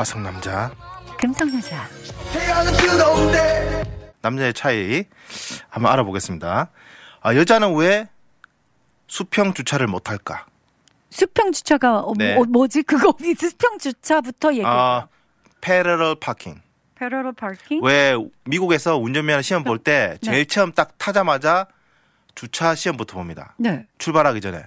화성 남자, 금성 여자. 남자의 차이 한번 알아보겠습니다. 아, 여자는 왜 수평 주차를 못할까? 수평 주차가 어, 네. 뭐, 뭐지? 그거 수평 주차부터 얘기해. 아, 패러럴 파킹. 패러럴 파킹? 왜 미국에서 운전면허 시험 볼때 네. 제일 네. 처음 딱 타자마자 주차 시험부터 봅니다. 네. 출발하기 전에.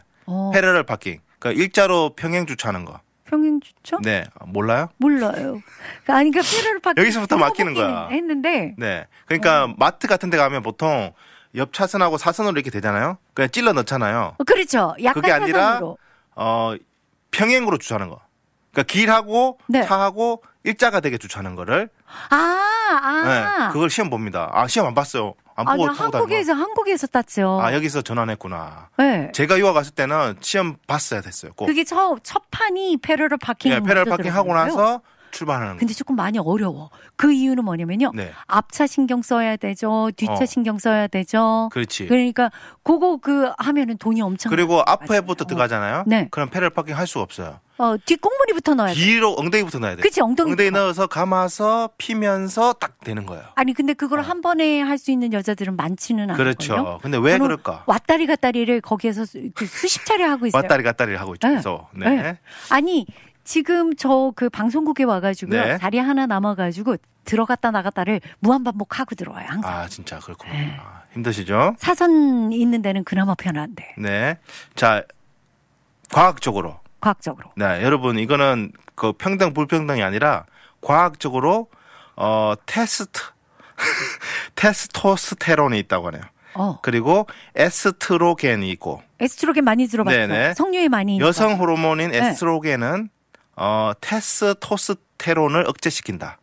패러럴 어. 파킹. 그러니까 일자로 평행 주차하는 거. 평행주차? 네, 몰라요? 몰라요. 그러니까, 그러니까 페라를 받 여기서부터 맡기는 거야. 했는데. 네, 그러니까 어. 마트 같은 데 가면 보통 옆 차선하고 사선으로 이렇게 되잖아요. 그냥 찔러 넣잖아요. 어, 그렇죠. 약간 그게 아니라 사선으로. 어 평행으로 주차하는 거. 그러니까 길하고 네. 차하고 일자가 되게 주차하는 거를. 아, 아. 네, 그걸 시험 봅니다. 아, 시험 안 봤어요. 안 아니 한국에서 한국에서 땄죠. 아 여기서 전환했구나. 네. 제가 유학 갔을 때는 시험 봤어야 됐어요. 꼭. 그게 첫첫 판이 페럴 파킹. 네, 페럴 파킹 하고 나서 출발하는. 근데 조금 많이 어려워. 그 이유는 뭐냐면요. 네. 앞차 신경 써야 되죠. 뒤차 어. 신경 써야 되죠. 그렇지. 그러니까 그거 그 하면은 돈이 엄청. 그리고 앞프에부터 들어가잖아요. 네. 그럼 페럴 파킹 할 수가 없어요. 어, 뒷꽁무니부터 넣어야 돼. 뒤로 엉덩이부터 넣어야 돼. 그치, 엉덩이. 엉덩이 넣어서 감아서 피면서 딱 되는 거예요. 아니, 근데 그걸 어. 한 번에 할 수 있는 여자들은 많지는 않아요. 그렇죠. 않거든요? 근데 왜 그럴까? 왔다리 갔다리를 거기에서 수, 그 십 차례 하고 있어요. 왔다리 갔다리를 하고 있죠. 네. 그래서, 네. 네. 아니, 지금 저 그 방송국에 와가지고요. 네. 자리 하나 남아가지고 들어갔다 나갔다를 무한반복하고 들어와요, 항상. 아, 진짜 그렇구나. 네. 힘드시죠? 사선 있는 데는 그나마 편한데. 네. 자, 과학적으로. 과학적으로. 네, 여러분 이거는 그 평등 불평등이 아니라 과학적으로 어 테스트 테스토스테론이 있다고 하네요. 어. 그리고 에스트로겐이 있고. 에스트로겐 많이 들어봤죠. 네네. 성류에 많이. 여성 있어 호르몬인 네. 에스트로겐은 네. 어 테스토스테론을 억제시킨다.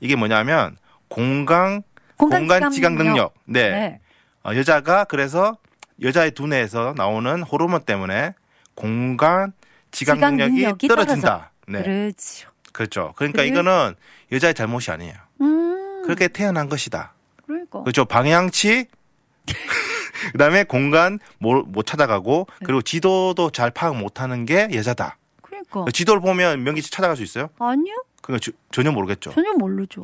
이게 뭐냐면 공강 공간 지각 능력. 네. 네. 어, 여자가 그래서 여자의 두뇌에서 나오는 호르몬 때문에 공간 지각, 능력이, 떨어진다. 네. 그렇죠. 그렇죠. 그러니까 그 이거는 여자의 잘못이 아니에요. 음. 그렇게 태어난 것이다. 그러니까. 그렇죠. 방향치 그다음에 공간 못, 찾아가고 네. 그리고 지도도 잘 파악 못하는 게 여자다. 그러니까. 지도를 보면 명기지 찾아갈 수 있어요? 아니요. 그러니까 주, 전혀 모르겠죠. 전혀 모르죠.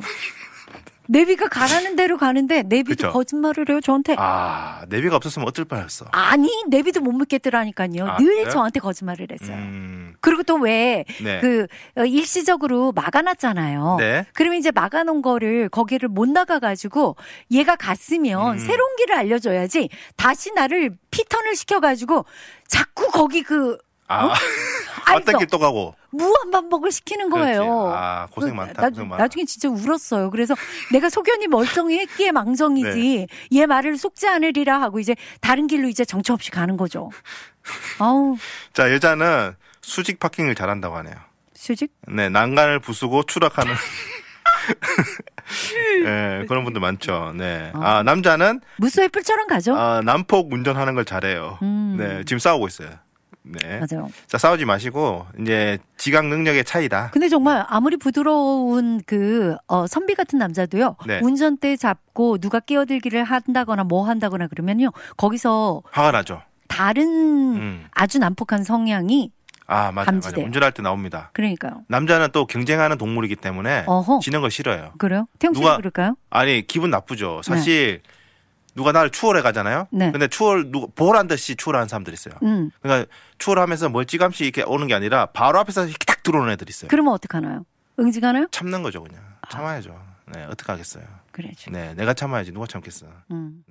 내비가 가라는 대로 가는데 내비도 그쵸? 거짓말을 해요 저한테. 아 내비가 없었으면 어쩔 뻔했어. 아니 내비도 못 믿겠더라니까요. 아, 늘그래 저한테 거짓말을 했어요. 음... 그리고 또 왜그 네. 그, 어, 일시적으로 막아놨잖아요. 네. 그러면 이제 막아놓은 거를 거기를 못 나가가지고 얘가 갔으면 음... 새로운 길을 알려줘야지 다시 나를 피턴을 시켜가지고 자꾸 거기 그 아. 어? 왔던 길또 가고. 무한 반복을 시키는 거예요. 그렇지. 아 고생 그 많다. 나, 고생 나중에 진짜 울었어요. 그래서 내가 소견이 멀쩡히 했기에 망정이지 네. 얘 말을 속지 않으리라 하고 이제 다른 길로 이제 정처 없이 가는 거죠. 아우. 자 여자는 수직 파킹을 잘한다고 하네요. 수직? 네 난간을 부수고 추락하는. 네, 그런 분들 많죠. 네. 어. 아, 남자는 무수의 뿔처럼 가죠. 아, 남폭 운전하는 걸 잘해요. 음. 네, 지금 싸우고 있어요. 네. 맞아요. 자, 싸우지 마시고 이제 지각 능력의 차이다. 근데 정말 아무리 부드러운 그 어, 선비 같은 남자도요. 네. 운전대 잡고 누가 끼어들기를 한다거나 뭐 한다거나 그러면요. 거기서 화가 나죠. 다른 음. 아주 난폭한 성향이 아, 맞아요. 감맞아 운전할 때 나옵니다. 그러니까요. 남자는 또 경쟁하는 동물이기 때문에 어허. 지는 걸 싫어요. 그래요? 태용 씨 그럴까요? 아니, 기분 나쁘죠. 사실 네. 누가 나를 추월해 가잖아요. 네. 근데 추월 누가 보란 듯이 추월하는 사람들 이 있어요. 음. 그러니까 추월하면서 멀찌감치 이렇게 오는 게 아니라 바로 앞에서 딱 들어오는 애들 있어요. 그러면 어떡하나요? 응징하나요? 참는 거죠, 그냥. 참아야죠. 네, 어떡하겠어요. 그래죠. 네, 내가 참아야지 누가 참겠어. 음.